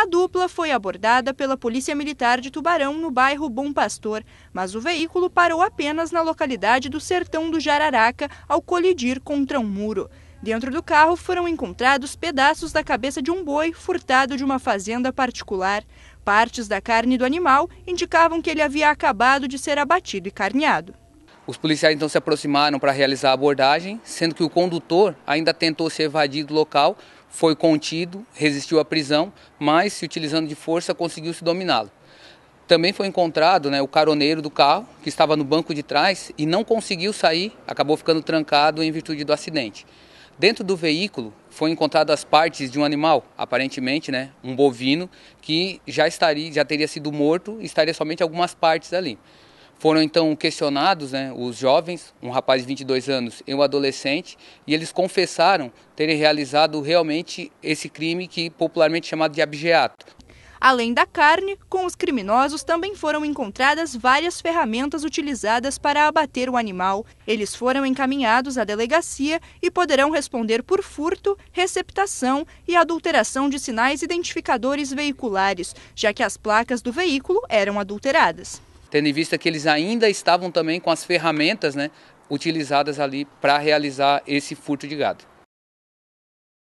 A dupla foi abordada pela Polícia Militar de Tubarão, no bairro Bom Pastor, mas o veículo parou apenas na localidade do Sertão do Jararaca ao colidir contra um muro. Dentro do carro foram encontrados pedaços da cabeça de um boi furtado de uma fazenda particular. Partes da carne do animal indicavam que ele havia acabado de ser abatido e carneado. Os policiais então se aproximaram para realizar a abordagem, sendo que o condutor ainda tentou se evadir do local, foi contido, resistiu à prisão, mas se utilizando de força conseguiu se dominá-lo. Também foi encontrado né, o caroneiro do carro, que estava no banco de trás e não conseguiu sair, acabou ficando trancado em virtude do acidente. Dentro do veículo foi encontrado as partes de um animal, aparentemente, né, um bovino, que já estaria, já teria sido morto, estaria somente algumas partes ali. Foram então questionados né, os jovens, um rapaz de 22 anos e um adolescente, e eles confessaram terem realizado realmente esse crime que popularmente é chamado de abjeato. Além da carne, com os criminosos também foram encontradas várias ferramentas utilizadas para abater o animal. Eles foram encaminhados à delegacia e poderão responder por furto, receptação e adulteração de sinais identificadores veiculares, já que as placas do veículo eram adulteradas tendo em vista que eles ainda estavam também com as ferramentas né, utilizadas ali para realizar esse furto de gado.